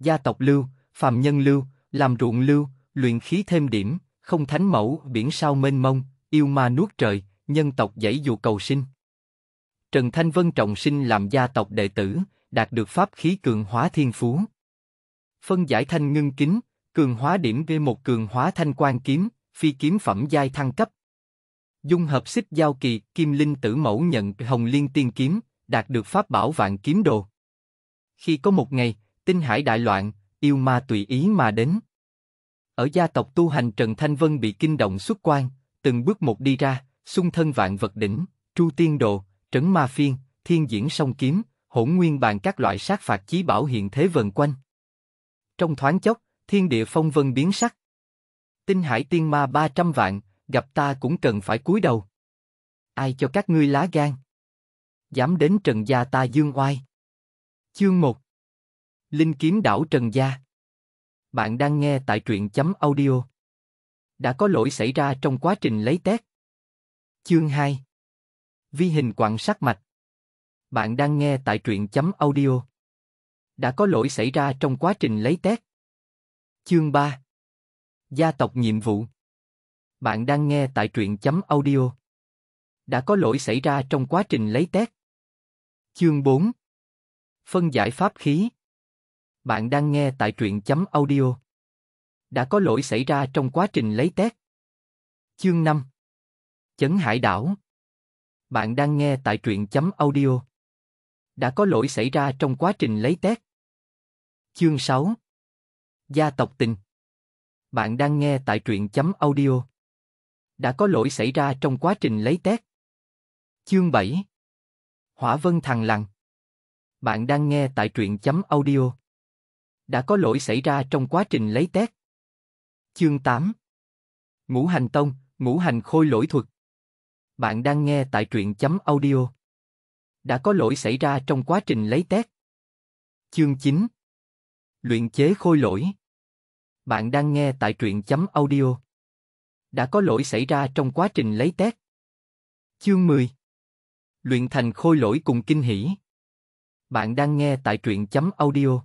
gia tộc lưu, phàm nhân lưu, làm ruộng lưu, luyện khí thêm điểm, không thánh mẫu, biển sao mênh mông, yêu ma nuốt trời, nhân tộc dãy dù cầu sinh. Trần Thanh Vân trọng sinh làm gia tộc đệ tử, đạt được pháp khí cường hóa thiên phú. Phân giải thanh ngưng kính, cường hóa điểm về một cường hóa thanh quan kiếm, phi kiếm phẩm giai thăng cấp. Dung hợp xích giao kỳ, kim linh tử mẫu nhận hồng liên tiên kiếm, đạt được pháp bảo vạn kiếm đồ. Khi có một ngày, tinh hải đại loạn, yêu ma tùy ý mà đến. Ở gia tộc tu hành Trần Thanh Vân bị kinh động xuất quan, từng bước một đi ra, xung thân vạn vật đỉnh, tru tiên đồ, trấn ma phiên, thiên diễn song kiếm, hỗn nguyên bàn các loại sát phạt chí bảo hiện thế vần quanh. Trong thoáng chốc, thiên địa phong vân biến sắc. Tinh hải tiên ma 300 vạn, gặp ta cũng cần phải cúi đầu. Ai cho các ngươi lá gan? Dám đến trần gia ta dương oai. Chương 1 Linh Kiếm Đảo Trần Gia Bạn đang nghe tại truyện chấm audio Đã có lỗi xảy ra trong quá trình lấy test Chương 2 Vi hình quan sát mạch Bạn đang nghe tại truyện chấm audio Đã có lỗi xảy ra trong quá trình lấy test Chương 3 Gia tộc nhiệm vụ Bạn đang nghe tại truyện chấm audio Đã có lỗi xảy ra trong quá trình lấy test Chương 4 Phân giải pháp khí bạn đang nghe tại truyện chấm audio. Đã có lỗi xảy ra trong quá trình lấy test. Chương 5 Chấn hải đảo Bạn đang nghe tại truyện chấm audio. Đã có lỗi xảy ra trong quá trình lấy test. Chương 6 Gia tộc tình Bạn đang nghe tại truyện chấm audio. Đã có lỗi xảy ra trong quá trình lấy test. Chương 7 Hỏa vân thằng lằn Bạn đang nghe tại truyện chấm audio đã có lỗi xảy ra trong quá trình lấy tét. Chương 8 Ngũ hành tông, ngũ hành khôi lỗi thuật Bạn đang nghe tại truyện chấm audio. Đã có lỗi xảy ra trong quá trình lấy tét. Chương 9 Luyện chế khôi lỗi Bạn đang nghe tại truyện chấm audio. Đã có lỗi xảy ra trong quá trình lấy tét. Chương 10 Luyện thành khôi lỗi cùng kinh hỷ. Bạn đang nghe tại truyện chấm audio